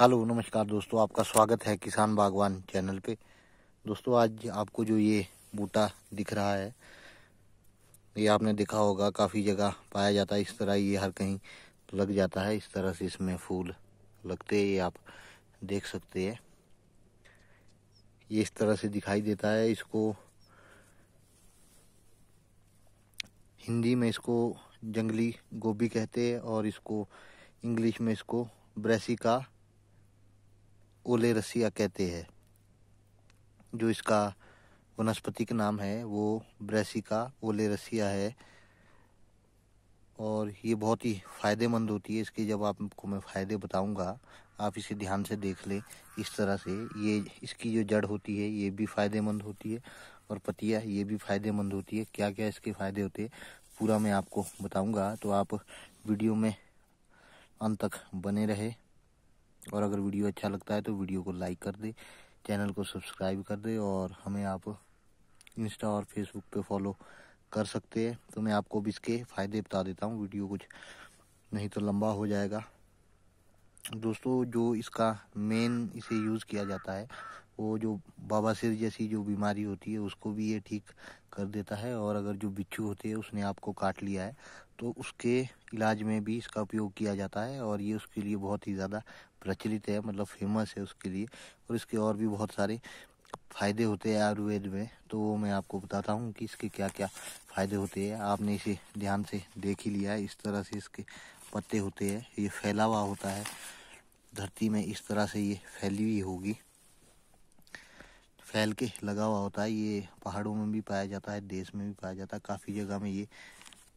hello नमस्कार दोस्तों आपका स्वागत है किसान बागवान चैनल पे दोस्तों आज आपको जो ये बूटा दिख रहा है ये आपने देखा होगा काफ़ी जगह पाया जाता है इस तरह ये हर कहीं लग जाता है इस तरह से इसमें फूल लगते हैं ये आप देख सकते हैं ये इस तरह से दिखाई देता है इसको हिंदी में इसको जंगली गोभी कहते हैं और इसको इंग्लिश में इसको ब्रेसिका ओले रसिया कहते हैं जो इसका वनस्पति का नाम है वो ब्रेसिका ओले रसिया है और ये बहुत ही फ़ायदेमंद होती है इसके जब आपको मैं फ़ायदे बताऊंगा आप इसे ध्यान से देख लें इस तरह से ये इसकी जो जड़ होती है ये भी फ़ायदेमंद होती है और पतिया ये भी फ़ायदेमंद होती है क्या क्या इसके फ़ायदे होते हैं पूरा मैं आपको बताऊंगा तो आप वीडियो में अंत तक बने रहे और अगर वीडियो अच्छा लगता है तो वीडियो को लाइक कर दे चैनल को सब्सक्राइब कर दे और हमें आप इंस्टा और फेसबुक पे फॉलो कर सकते हैं तो मैं आपको भी इसके फ़ायदे बता देता हूँ वीडियो कुछ नहीं तो लंबा हो जाएगा दोस्तों जो इसका मेन इसे यूज़ किया जाता है वो जो बाबा सिर जैसी जो बीमारी होती है उसको भी ये ठीक कर देता है और अगर जो बिच्छू होते हैं उसने आपको काट लिया है तो उसके इलाज में भी इसका उपयोग किया जाता है और ये उसके लिए बहुत ही ज़्यादा प्रचलित है मतलब फेमस है उसके लिए और इसके और भी बहुत सारे फ़ायदे होते हैं आयुर्वेद में तो वो मैं आपको बताता हूँ कि इसके क्या क्या फ़ायदे होते हैं आपने इसे ध्यान से देख ही लिया है इस तरह से इसके पत्ते होते हैं ये फैला हुआ होता है धरती में इस तरह से ये फैली हुई होगी फैल के लगा हुआ होता है ये पहाड़ों में भी पाया जाता है देश में भी पाया जाता है काफ़ी जगह में ये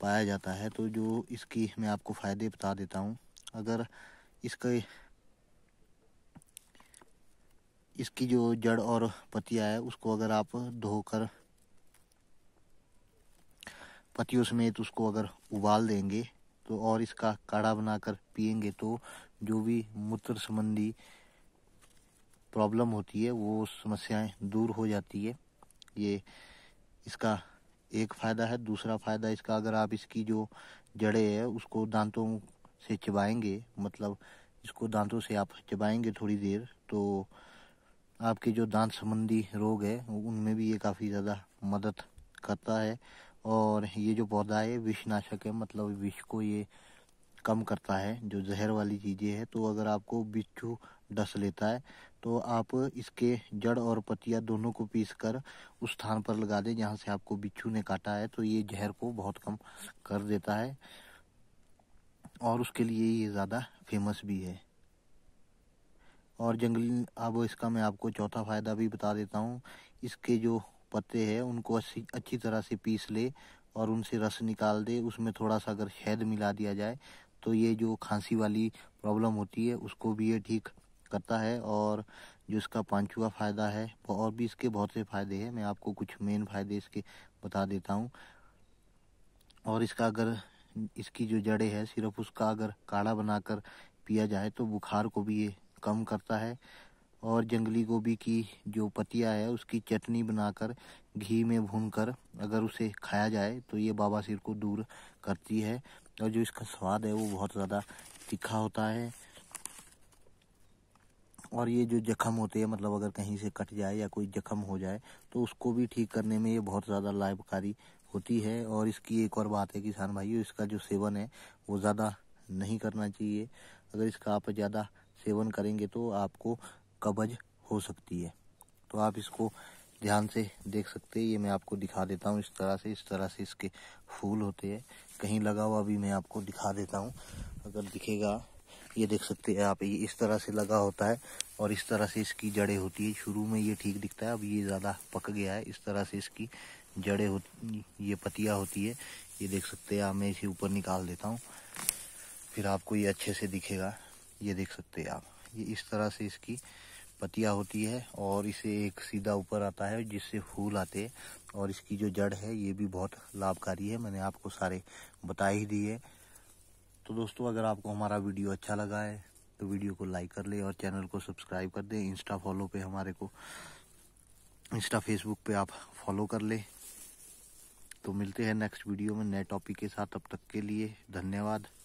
पाया जाता है तो जो इसकी मैं आपको फ़ायदे बता देता हूँ अगर इसके इसकी जो जड़ और पतिया है उसको अगर आप धोकर पतियों समेत उसको अगर उबाल देंगे तो और इसका काढ़ा बनाकर पिएंगे तो जो भी मूत्र संबंधी प्रॉब्लम होती है वो समस्याएं दूर हो जाती है ये इसका एक फ़ायदा है दूसरा फ़ायदा इसका अगर आप इसकी जो जड़ें है उसको दांतों से चबाएंगे मतलब इसको दांतों से आप चबाएंगे थोड़ी देर तो आपके जो दांत संबंधी रोग है उनमें भी ये काफ़ी ज़्यादा मदद करता है और ये जो पौधा है विषनाशक है मतलब विष को ये कम करता है जो जहर वाली चीज़ें हैं तो अगर आपको बिच्छू डस लेता है तो आप इसके जड़ और पतिया दोनों को पीस कर उस स्थान पर लगा दें जहाँ से आपको बिच्छू ने काटा है तो ये जहर को बहुत कम कर देता है और उसके लिए ये ज़्यादा फेमस भी है और जंगली अब इसका मैं आपको चौथा फ़ायदा भी बता देता हूँ इसके जो पत्ते हैं उनको अच्छी तरह से पीस ले और उनसे रस निकाल दे उसमें थोड़ा सा अगर शहद मिला दिया जाए तो ये जो खांसी वाली प्रॉब्लम होती है उसको भी ये ठीक करता है और जो इसका पांचवा फ़ायदा है और भी इसके बहुत से फ़ायदे हैं मैं आपको कुछ मेन फ़ायदे इसके बता देता हूँ और इसका अगर इसकी जो जड़ें हैं सिर्फ उसका अगर काढ़ा बनाकर पिया जाए तो बुखार को भी ये कम करता है और जंगली गोभी की जो पतिया है उसकी चटनी बनाकर घी में भूनकर अगर उसे खाया जाए तो ये बाबा सिर को दूर करती है और जो इसका स्वाद है वो बहुत ज़्यादा तीखा होता है और ये जो जख्म होते हैं मतलब अगर कहीं से कट जाए या कोई जख्म हो जाए तो उसको भी ठीक करने में ये बहुत ज़्यादा लाभकारी होती है और इसकी एक और बात है किसान भाइयों इसका जो सेवन है वो ज़्यादा नहीं करना चाहिए अगर इसका आप ज़्यादा सेवन करेंगे तो आपको कब्ज हो सकती है तो आप इसको ध्यान से देख सकते हैं ये मैं आपको दिखा देता हूँ इस तरह से इस तरह से इसके फूल होते हैं कहीं लगा हुआ भी मैं आपको दिखा देता हूँ अगर दिखेगा ये देख सकते हैं आप ये इस तरह से लगा होता है और इस तरह से इसकी जड़ें होती है शुरू में ये ठीक दिखता है अब ये ज़्यादा पक गया है इस तरह से इसकी जड़ें होती ये पतिया होती है ये देख सकते हैं आप मैं इसे ऊपर निकाल देता हूँ फिर आपको ये अच्छे से दिखेगा ये देख सकते हैं आप ये इस तरह से इसकी पतिया होती है और इसे एक सीधा ऊपर आता है जिससे फूल आते हैं और इसकी जो जड़ है ये भी बहुत लाभकारी है मैंने आपको सारे बता ही दिए तो दोस्तों अगर आपको हमारा वीडियो अच्छा लगा है तो वीडियो को लाइक कर ले और चैनल को सब्सक्राइब कर दें इंस्टा फॉलो पे हमारे को इंस्टा फेसबुक पे आप फॉलो कर ले तो मिलते हैं नेक्स्ट वीडियो में नए टॉपिक के साथ अब तक के लिए धन्यवाद